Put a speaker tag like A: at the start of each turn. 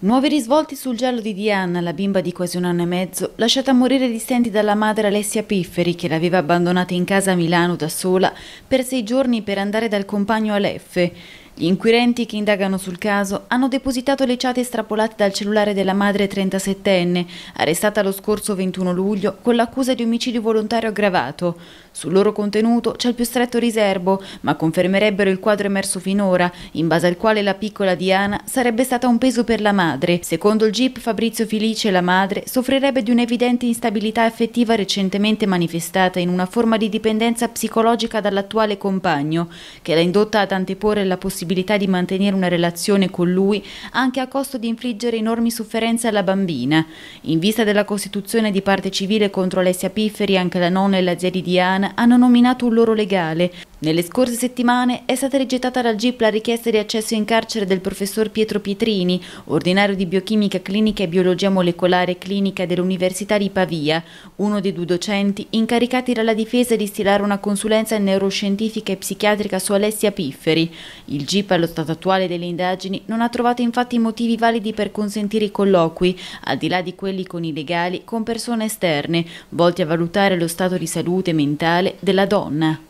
A: Nuovi risvolti sul giallo di Diana, la bimba di quasi un anno e mezzo, lasciata morire di stenti dalla madre Alessia Pifferi, che l'aveva abbandonata in casa a Milano da sola per sei giorni per andare dal compagno Aleffe. Gli inquirenti che indagano sul caso hanno depositato le ciate estrapolate dal cellulare della madre 37enne, arrestata lo scorso 21 luglio con l'accusa di omicidio volontario aggravato. Sul loro contenuto c'è il più stretto riservo, ma confermerebbero il quadro emerso finora, in base al quale la piccola Diana sarebbe stata un peso per la madre. Secondo il GIP Fabrizio Felice la madre soffrirebbe di un'evidente instabilità affettiva recentemente manifestata in una forma di dipendenza psicologica dall'attuale compagno, che l'ha indotta ad anteporre la possibilità possibilità di mantenere una relazione con lui anche a costo di infliggere enormi sofferenze alla bambina. In vista della costituzione di parte civile contro Alessia Pifferi, anche la nonna e la zia di Diana hanno nominato un loro legale, nelle scorse settimane è stata rigettata dal GIP la richiesta di accesso in carcere del professor Pietro Pietrini, ordinario di biochimica clinica e biologia molecolare clinica dell'Università di Pavia, uno dei due docenti incaricati dalla difesa di stilare una consulenza neuroscientifica e psichiatrica su Alessia Pifferi. Il GIP allo stato attuale delle indagini non ha trovato infatti motivi validi per consentire i colloqui, al di là di quelli con i legali, con persone esterne, volti a valutare lo stato di salute mentale della donna.